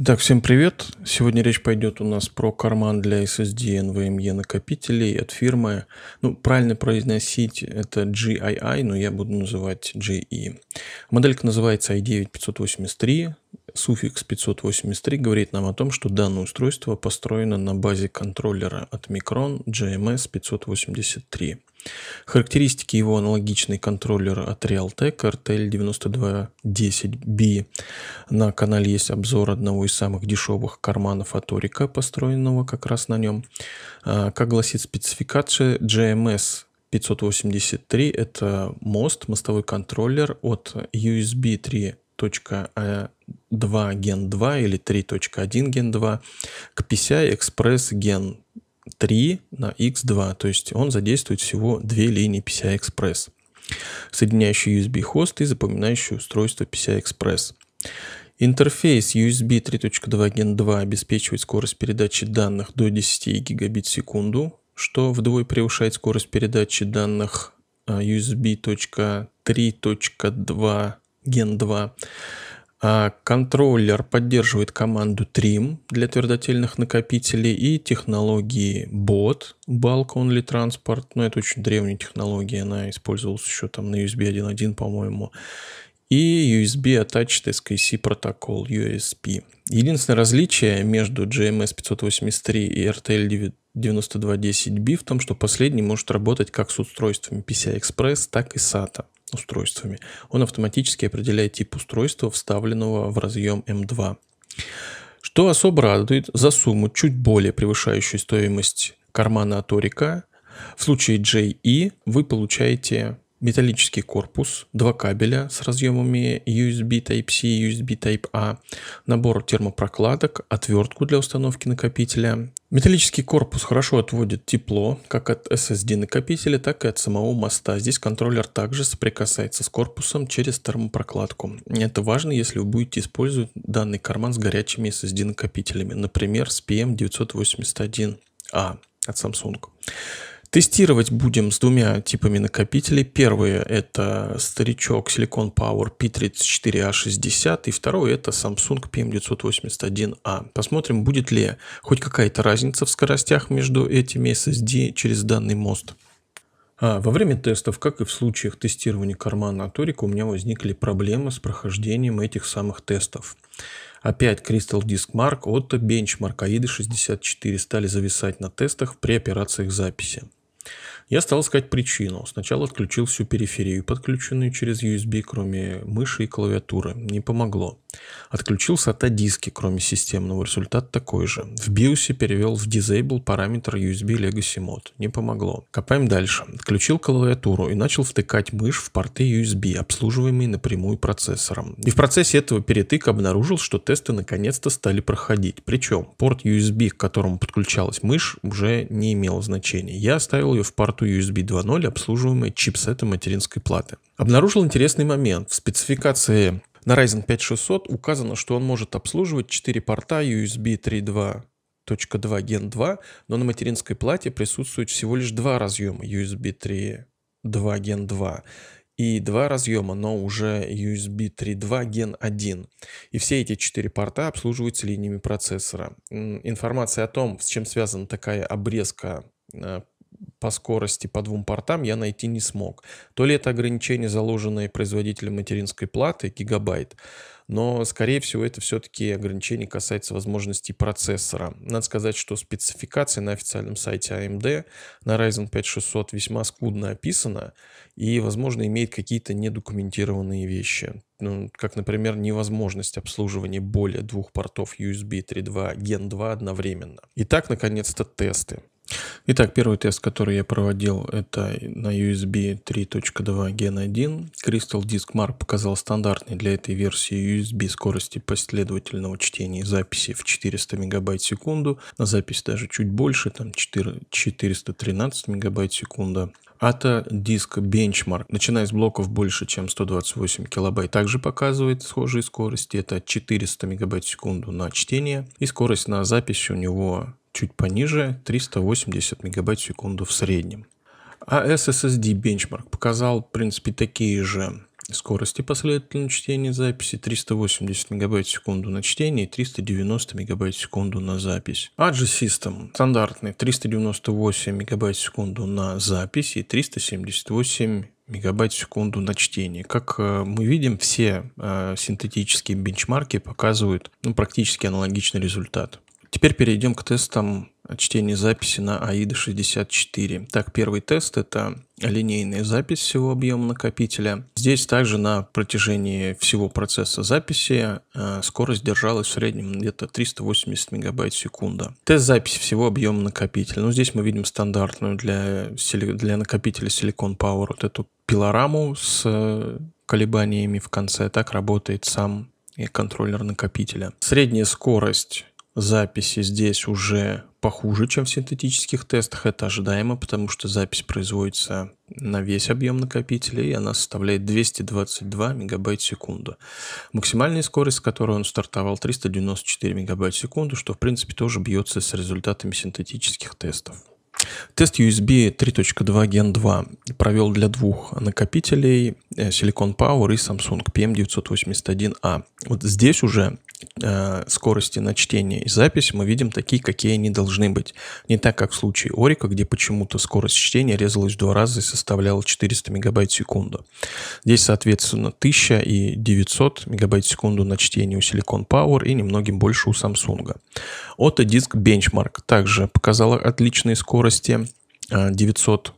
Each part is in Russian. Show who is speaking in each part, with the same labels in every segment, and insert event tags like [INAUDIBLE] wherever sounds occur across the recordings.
Speaker 1: Итак, всем привет! Сегодня речь пойдет у нас про карман для SSD NVMe накопителей от фирмы. Ну, правильно произносить это GII, но я буду называть GE. Моделька называется i9583, суффикс 583 говорит нам о том, что данное устройство построено на базе контроллера от Micron GMS 583. Характеристики его аналогичный контроллер от Realtek RTL9210B. На канале есть обзор одного из самых дешевых карманов от Orica, построенного как раз на нем. А, как гласит спецификация, GMS 583 эм – это мост, мостовой контроллер от USB 3 2 Gen 2 или 3.1 Gen 2 к PCI Express Gen 3 на X2, то есть он задействует всего две линии PCI-Express, соединяющие USB-хост и запоминающие устройство PCI-Express. Интерфейс USB 3.2 Gen 2 обеспечивает скорость передачи данных до 10 гигабит в секунду, что вдвое превышает скорость передачи данных а, USB 3.2 Gen 2. А, контроллер поддерживает команду Trim для твердотельных накопителей и технологии BOT, Bulk Only Transport. Но ну, это очень древняя технология, она использовалась еще там на USB 1.1, по-моему. И USB Attached SKC протокол USP. Единственное различие между GMS 583 и RTL 9210B в том, что последний может работать как с устройствами PCI-Express, так и SATA устройствами. Он автоматически определяет тип устройства, вставленного в разъем m 2 Что особо радует, за сумму, чуть более превышающую стоимость кармана от Орика, в случае JE вы получаете металлический корпус, два кабеля с разъемами USB Type-C и USB Type-A, набор термопрокладок, отвертку для установки накопителя, Металлический корпус хорошо отводит тепло как от SSD накопителя, так и от самого моста. Здесь контроллер также соприкасается с корпусом через термопрокладку. Это важно, если вы будете использовать данный карман с горячими SSD накопителями, например, с PM981A от Samsung. Тестировать будем с двумя типами накопителей. Первый это старичок Silicon Power P34A60 и второй это Samsung PM981A. Посмотрим, будет ли хоть какая-то разница в скоростях между этими SSD через данный мост. А, во время тестов, как и в случаях тестирования кармана Торика, у меня возникли проблемы с прохождением этих самых тестов. Опять Crystal Disk Mark, Otto Benchmark, AIDA 64 стали зависать на тестах при операциях записи. Я стал искать причину. Сначала отключил всю периферию, подключенную через USB, кроме мыши и клавиатуры. Не помогло. Отключился от диски, кроме системного. Результат такой же. В BIOS перевел в Disable параметр USB Legacy Mode. Не помогло. Копаем дальше. Отключил клавиатуру и начал втыкать мышь в порты USB, обслуживаемые напрямую процессором. И в процессе этого перетыка обнаружил, что тесты наконец-то стали проходить. Причем порт USB, к которому подключалась мышь, уже не имел значения. Я оставил ее в порту USB 2.0, обслуживаемой чипсетом материнской платы. Обнаружил интересный момент. В спецификации на Ryzen 5 600 указано, что он может обслуживать 4 порта USB 3.2 Gen 2, но на материнской плате присутствует всего лишь два разъема USB 3.2 Gen 2 и два разъема, но уже USB 3.2 Gen 1. И все эти четыре порта обслуживаются линиями процессора. Информация о том, с чем связана такая обрезка э, по скорости по двум портам я найти не смог. То ли это ограничение, заложенное производителем материнской платы, гигабайт, но, скорее всего, это все-таки ограничение касается возможностей процессора. Надо сказать, что спецификация на официальном сайте AMD а на Ryzen 5 600 весьма скудно описана и, возможно, имеет какие-то недокументированные вещи. Ну, как, например, невозможность обслуживания более двух портов USB 3.2 Gen 2 одновременно. Итак, наконец-то тесты. Итак, первый тест, который я проводил, это на USB 3.2 Gen 1. Crystal Disk Mark показал стандартный для этой версии USB скорости последовательного чтения и записи в 400 мегабайт в секунду. На запись даже чуть больше, там 4, 413 мегабайт в секунду. Ата диск Benchmark, начиная с блоков больше, чем 128 килобайт, также показывает схожие скорости. Это 400 мегабайт в секунду на чтение и скорость на запись у него чуть пониже, 380 мегабайт в секунду в среднем. А SSD бенчмарк показал, в принципе, такие же скорости последовательного чтения записи 380 мегабайт в секунду на чтение и 390 мегабайт в секунду на запись. AG а System стандартный 398 мегабайт в секунду на запись и 378 мегабайт в секунду на чтение. Как э, мы видим, все э, синтетические бенчмарки показывают ну, практически аналогичный результат. Теперь перейдем к тестам чтения записи на AIDA64. Так, первый тест – это линейная запись всего объема накопителя. Здесь также на протяжении всего процесса записи э, скорость держалась в среднем где-то 380 мегабайт в секунду. Тест записи всего объема накопителя. Ну, здесь мы видим стандартную для, для накопителя Silicon Power вот эту пилораму с э, колебаниями в конце. Так работает сам и контроллер накопителя. Средняя скорость записи здесь уже похуже, чем в синтетических тестах. Это ожидаемо, потому что запись производится на весь объем накопителя, и она составляет 222 мегабайт в секунду. Максимальная скорость, с которой он стартовал, 394 мегабайт в секунду, что, в принципе, тоже бьется с результатами синтетических тестов. Тест USB 3.2 Gen 2 провел для двух накопителей э, Silicon Power и Samsung PM981A. А. Вот здесь уже э, скорости на чтение и запись мы видим такие, какие они должны быть. Не так, как в случае Орика, где почему-то скорость чтения резалась в два раза и составляла 400 мегабайт в секунду. Здесь, соответственно, 1000 и 900 мегабайт в секунду на чтение у Silicon Power и немногим больше у Samsung. Autodisk Benchmark также показала отличные скорости скорости 900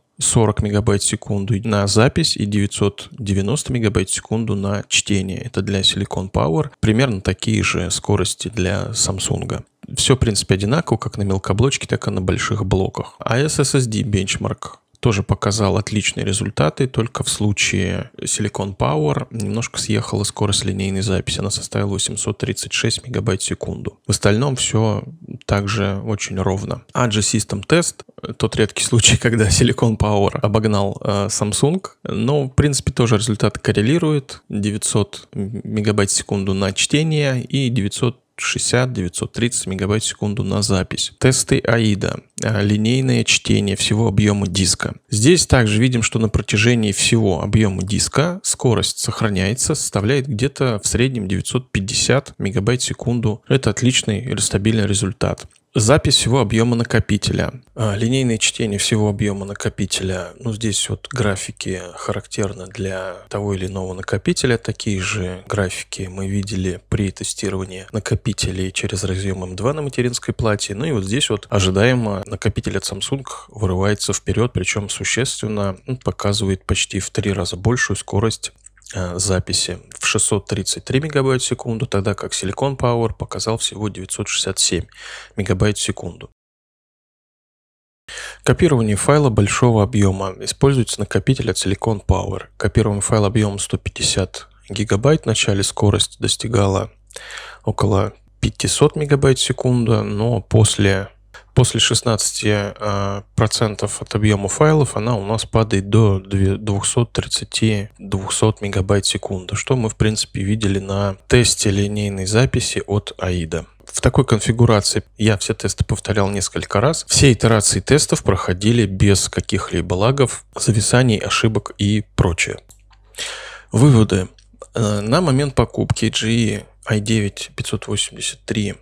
Speaker 1: а, мегабайт в секунду на запись и 990 мегабайт в секунду на чтение. Это для Silicon Power. Примерно такие же скорости для Samsung. Все, в принципе, одинаково, как на мелкоблочке, так и на больших блоках. А SSD бенчмарк тоже показал отличные результаты, только в случае Silicon Power немножко съехала скорость линейной записи. Она составила 836 мегабайт в секунду. В остальном все также очень ровно. Agile System Test, э, тот редкий случай, [LAUGHS] когда Silicon Power обогнал э, Samsung, но, в принципе, тоже результат коррелирует. 900 мегабайт в секунду на чтение и 900 960-930 мегабайт в секунду на запись. Тесты AIDA. А, линейное чтение всего объема диска. Здесь также видим, что на протяжении всего объема диска скорость сохраняется, составляет где-то в среднем 950 мегабайт в секунду. Это отличный или стабильный результат. Запись всего объема накопителя. А, Линейное чтение всего объема накопителя. Ну, здесь вот графики характерны для того или иного накопителя. Такие же графики мы видели при тестировании накопителей через разъем М2 эм на материнской плате. Ну и вот здесь вот ожидаемо накопитель от Samsung вырывается вперед, причем существенно показывает почти в три раза большую скорость Э, записи в 633 мегабайт в секунду, тогда как Silicon Power показал всего 967 мегабайт в секунду. Копирование файла большого объема. Используется накопитель от Silicon Power. Копирование файла объемом 150 гигабайт. В начале скорость достигала около 500 мегабайт в секунду, но после после 16% а, от объема файлов она у нас падает до 230-200 мегабайт в секунду, что мы в принципе видели на тесте линейной записи от AIDA. В такой конфигурации я все тесты повторял несколько раз. Все итерации тестов проходили без каких-либо лагов, зависаний, ошибок и прочее. Выводы. Э, на момент покупки GE i9 583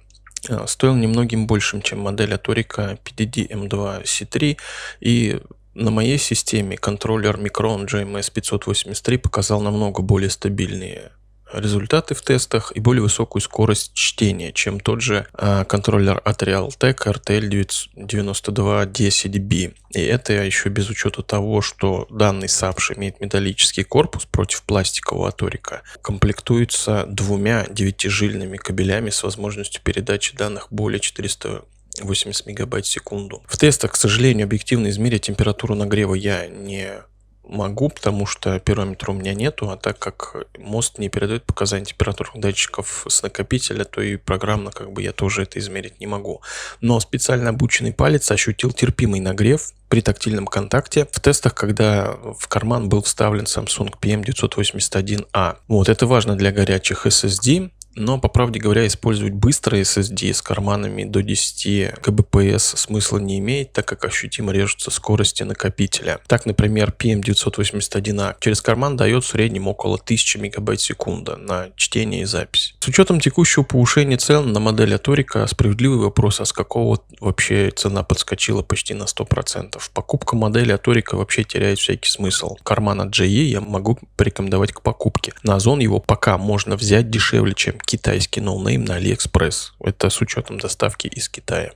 Speaker 1: Э, стоил немногим большим, чем модель от Orica PDD M2C3 и на моей системе контроллер Micron GMS583 показал намного более стабильные результаты в тестах и более высокую скорость чтения, чем тот же а, контроллер от Realtek RTL 9210B. И это еще без учета того, что данный сапш имеет металлический корпус против пластикового аторика, комплектуется двумя девятижильными кабелями с возможностью передачи данных более 400 80 мегабайт в секунду. В тестах, к сожалению, объективно измерить температуру нагрева я не могу, потому что пирометра у меня нету, а так как мост не передает показания температурных датчиков с накопителя, то и программно как бы я тоже это измерить не могу. Но специально обученный палец ощутил терпимый нагрев при тактильном контакте в тестах, когда в карман был вставлен Samsung PM981A. Вот это важно для горячих SSD, но, по правде говоря, использовать быстрые SSD с карманами до 10 кбпс смысла не имеет, так как ощутимо режутся скорости накопителя. Так, например, PM981A эм а через карман дает в среднем около 1000 мегабайт секунда на чтение и запись. С учетом текущего повышения цен на модель от справедливый вопрос, а с какого вообще цена подскочила почти на 100%. Покупка модели от вообще теряет всякий смысл. Кармана от GE я могу порекомендовать к покупке. На Озон его пока можно взять дешевле, чем китайский ноунейм на Алиэкспресс. Это с учетом доставки из Китая.